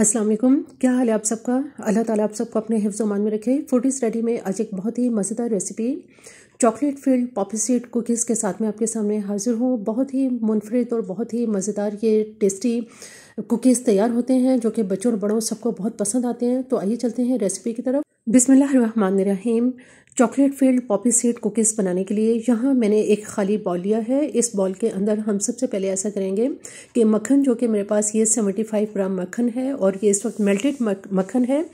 अस्सलाम वालेकुम क्या हाल है आप सबका अल्लाह ताला आप सबको अपने हिफ्ज़ मान में रखे फूडी स्टडी में आज एक बहुत ही मज़ेदार recipe chocolate filled poppyseed cookies के साथ में आपके सामने हाजिर हूँ बहुत ही मुनफरद और बहुत ही मज़ेदार ये टेस्टी कुकीज़ तैयार होते हैं जो कि बच्चों और बड़ों सबको बहुत पसंद आते हैं तो आइए चलते हैं रेसिपी की तरफ बिसमीम chocolate filled poppy seed cookies बनाने के लिए यहाँ मैंने एक खाली बॉल लिया है इस बॉल के अंदर हम सबसे पहले ऐसा करेंगे कि मक्खन जो कि मेरे पास ये सेवेंटी फाइव ग्राम मक्खन है और ये इस वक्त मेल्टेड मक्खन है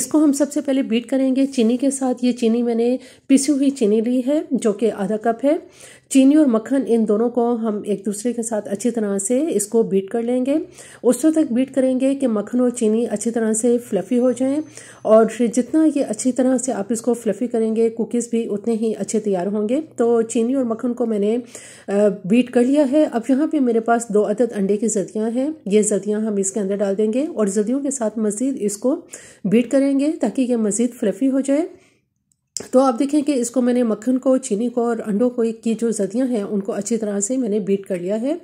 इसको हम सबसे पहले बीट करेंगे चीनी के साथ ये चीनी मैंने पिसी हुई चीनी ली है जो कि आधा कप है चीनी और मक्खन इन दोनों को हम एक दूसरे के साथ अच्छी तरह से इसको बीट कर लेंगे उस वक्त तक बीट करेंगे कि मक्खन और चीनी अच्छी तरह से फ्लफ़ी हो जाएं और जितना ये अच्छी तरह से आप इसको फ्लफ़ी करेंगे कुकीज़ भी उतने ही अच्छे तैयार होंगे तो चीनी और मक्खन को मैंने बीट कर लिया है अब यहाँ पे मेरे पास दो अदद अंडे की जदियाँ हैं ये जदियाँ हम इसके अंदर डाल देंगे और जदियों के साथ मज़ीद इसको बीट करेंगे ताकि ये मज़ीद फ्लफ़ी हो जाए तो आप देखें कि इसको मैंने मक्खन को चीनी को और अंडों को की जो जदियाँ हैं उनको अच्छी तरह से मैंने बीट कर लिया है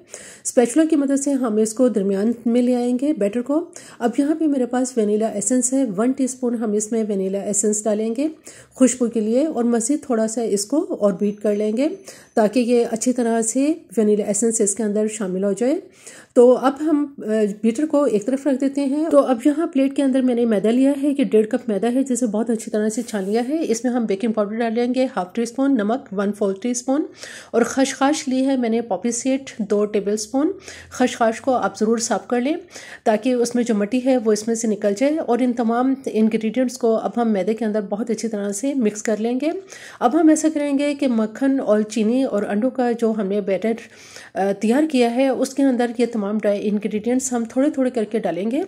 स्पेचुला की मदद से हम इसको दरमियान में ले आएंगे बैटर को अब यहाँ पे मेरे पास वनीला एसेंस है वन टीस्पून हम इसमें वनीला एसेंस डालेंगे खुशबू के लिए और मज़ीद थोड़ा सा इसको और बीट कर लेंगे ताकि ये अच्छी तरह से वनीला एसेंस इसके अंदर शामिल हो जाए तो अब हम बीटर को एक तरफ रख देते हैं तो अब यहाँ प्लेट के अंदर मैंने मैदा लिया है कि डेढ़ कप मैदा है जिसे बहुत अच्छी तरह से छान लिया है इसमें हम बेकिंग पाउडर डालेंगे हाफ टी स्पून नमक वन फोर टी स्पून और खशखाश ली है मैंने पॉपी सेट दो टेबल स्पून खशखाश को आप ज़रूर साफ कर लें ताकि उसमें जो मटी है वो इसमें से निकल जाए और इन तमाम इन्ग्रीडियंट्स को अब हम मैदे के अंदर बहुत अच्छी तरह से मिक्स कर लेंगे अब हम ऐसा करेंगे कि मक्खन और चीनी और अंडों का जो हमने बैटर तैयार किया है उसके अंदर ये तमाम तमाम इंग्रेडिएंट्स हम थोड़े थोड़े करके डालेंगे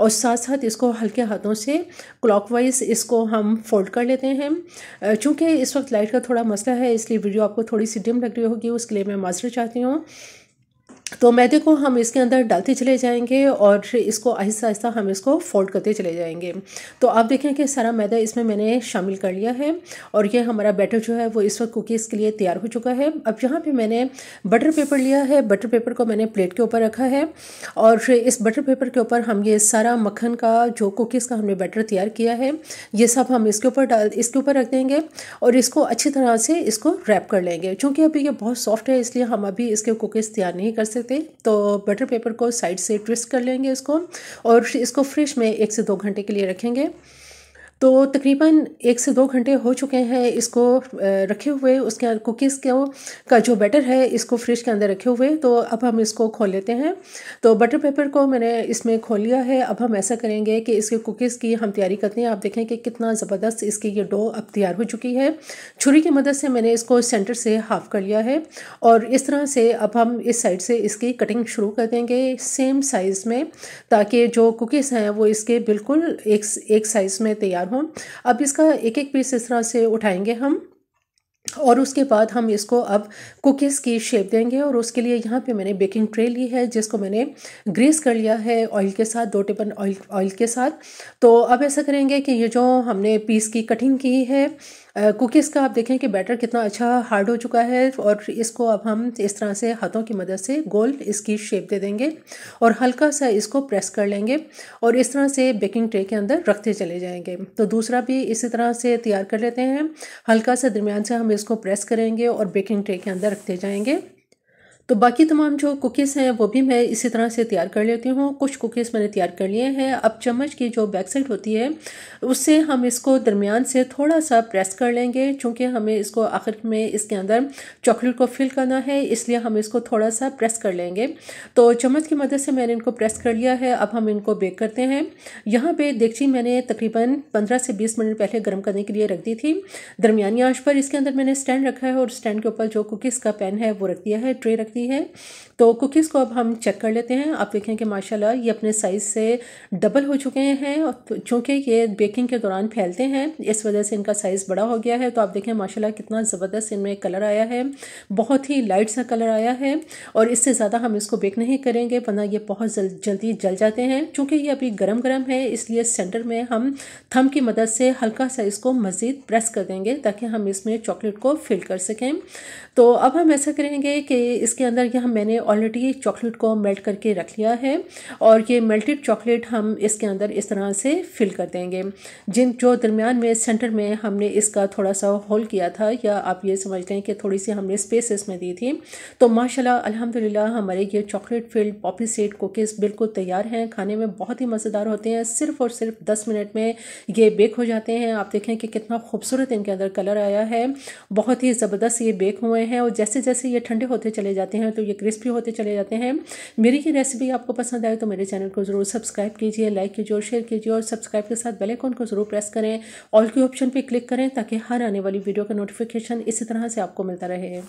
और साथ साथ इसको हल्के हाथों से क्लॉकवाइज इसको हम फोल्ड कर लेते हैं चूँकि इस वक्त लाइट का थोड़ा मसला है इसलिए वीडियो आपको थोड़ी सी डिम लग रही होगी उसके लिए मैं माजरे चाहती हूँ तो मैदे को हम इसके अंदर डालते चले जाएंगे और इसको आहिस्ता आहिस्ता हम इसको फोल्ड करते चले जाएंगे तो आप देखें कि सारा मैदा इसमें मैंने शामिल कर लिया है और ये हमारा बैटर जो है वो इस वक्त कुकीज़ के लिए तैयार हो चुका है अब यहाँ पर मैंने बटर पेपर लिया है बटर पेपर को मैंने प्लेट के ऊपर रखा है और इस बटर पेपर के ऊपर हम ये सारा मक्खन का जो कुकीज़ का हमने बैटर तैयार किया है ये सब हम इसके ऊपर डाल इसके ऊपर रख देंगे और इसको अच्छी तरह से इसको रैप कर लेंगे चूँकि अभी ये बहुत सॉफ्ट है इसलिए हम अभी इसके कुकीज़ तैयार नहीं कर सकते सकते तो बटर पेपर को साइड से ट्विस्ट कर लेंगे इसको और इसको फ्रिज में एक से दो घंटे के लिए रखेंगे तो तकरीबन एक से दो घंटे हो चुके हैं इसको रखे हुए उसके कुकीज़ को का जो बैटर है इसको फ्रिज के अंदर रखे हुए तो अब हम इसको खोल लेते हैं तो बटर पेपर को मैंने इसमें खोल लिया है अब हम ऐसा करेंगे कि इसके कुकीज़ की हम तैयारी करते हैं आप देखें कि कितना ज़बरदस्त इसकी ये डो अब तैयार हो चुकी है छुरी की मदद से मैंने इसको सेंटर से हाफ कर लिया है और इस तरह से अब हम इस साइड से इसकी कटिंग शुरू कर देंगे सेम साइज़ में ताकि जो कुकीज़ हैं वो इसके बिल्कुल एक एक साइज़ में तैयार हूँ अब इसका एक एक पीस इस तरह से उठाएंगे हम और उसके बाद हम इसको अब कुकीज़ की शेप देंगे और उसके लिए यहाँ पे मैंने बेकिंग ट्रे ली है जिसको मैंने ग्रीस कर लिया है ऑयल के साथ दो टेबल ऑयल ऑयल के साथ तो अब ऐसा करेंगे कि ये जो हमने पीस की कटिंग की है कुकीज़ का आप देखें कि बैटर कितना अच्छा हार्ड हो चुका है और इसको अब हम इस तरह से हाथों की मदद से गोल इसकी शेप दे देंगे और हल्का सा इसको प्रेस कर लेंगे और इस तरह से बेकिंग ट्रे के अंदर रखते चले जाएंगे तो दूसरा भी इसी तरह से तैयार कर लेते हैं हल्का सा दरमियान से हम इस इसको प्रेस करेंगे और बेकिंग ट्रे के अंदर रखते जाएंगे तो बाकी तमाम जो कुकीज़ हैं वो भी मैं इसी तरह से तैयार कर लेती हूँ कुछ कुकीज़ मैंने तैयार कर लिए हैं अब चम्मच की जो बैक साइड होती है उससे हम इसको दरमियान से थोड़ा सा प्रेस कर लेंगे चूँकि हमें इसको आखिर में इसके अंदर चॉकलेट को फिल करना है इसलिए हम इसको थोड़ा सा प्रेस कर लेंगे तो चम्मच की मदद से मैंने इनको प्रेस कर लिया है अब हम इनको बेक करते हैं यहाँ पर देखची मैंने तकरीबन पंद्रह से बीस मिनट पहले गर्म करने के लिए रख दी थी दरमियानी आँच पर इसके अंदर मैंने स्टैंड रखा है और स्टैंड के ऊपर जो कुकीज़ का पैन है वो रख दिया है ट्रे रख लगती है तो कुकीज़ को अब हम चेक कर लेते हैं आप देखें कि माशाल्लाह ये अपने साइज़ से डबल हो चुके हैं और चूँकि ये बेकिंग के दौरान फैलते हैं इस वजह से इनका साइज़ बड़ा हो गया है तो आप देखें माशाल्लाह कितना ज़बरदस्त इनमें कलर आया है बहुत ही लाइट सा कलर आया है और इससे ज़्यादा हम इसको बेक नहीं करेंगे वरना ये बहुत जल्दी जल जाते हैं चूँकि ये अभी गर्म गर्म है इसलिए सेंटर में हम थम की मदद से हल्का सा इसको मज़ीद प्रेस कर देंगे ताकि हम इसमें चॉकलेट को फिल कर सकें तो अब हम ऐसा करेंगे कि इसके इसके अंदर यह मैंने ऑलरेडी चॉकलेट को मेल्ट करके रख लिया है और ये मेल्टेड चॉकलेट हम इसके अंदर इस तरह से फिल कर देंगे जिन जो दरमियान में सेंटर में हमने इसका थोड़ा सा होल किया था या आप ये समझ लें कि थोड़ी सी हमने स्पेस इसमें दी थी तो माशाल्लाह अल्हम्दुलिल्लाह हमारे ये chocolate filled poppy seed cookies बिल्कुल तैयार हैं खाने में बहुत ही मज़ेदार होते हैं सिर्फ और सिर्फ दस मिनट में ये बेक हो जाते हैं आप देखें कि कितना खूबसूरत इनके अंदर कलर आया है बहुत ही ज़बरदस्त ये बेक हुए हैं और जैसे जैसे ये ठंडे होते चले जाते जाते हैं तो ये क्रिस्पी होते चले जाते हैं मेरी ये रेसिपी आपको पसंद आए तो मेरे चैनल को ज़रूर सब्सक्राइब कीजिए लाइक कीजिए और शेयर कीजिए और सब्सक्राइब के साथ बेलेकॉन को ज़रूर प्रेस करें ऑल के ऑप्शन पर क्लिक करें ताकि हर आने वाली वीडियो का नोटिफिकेशन इसी तरह से आपको मिलता रहे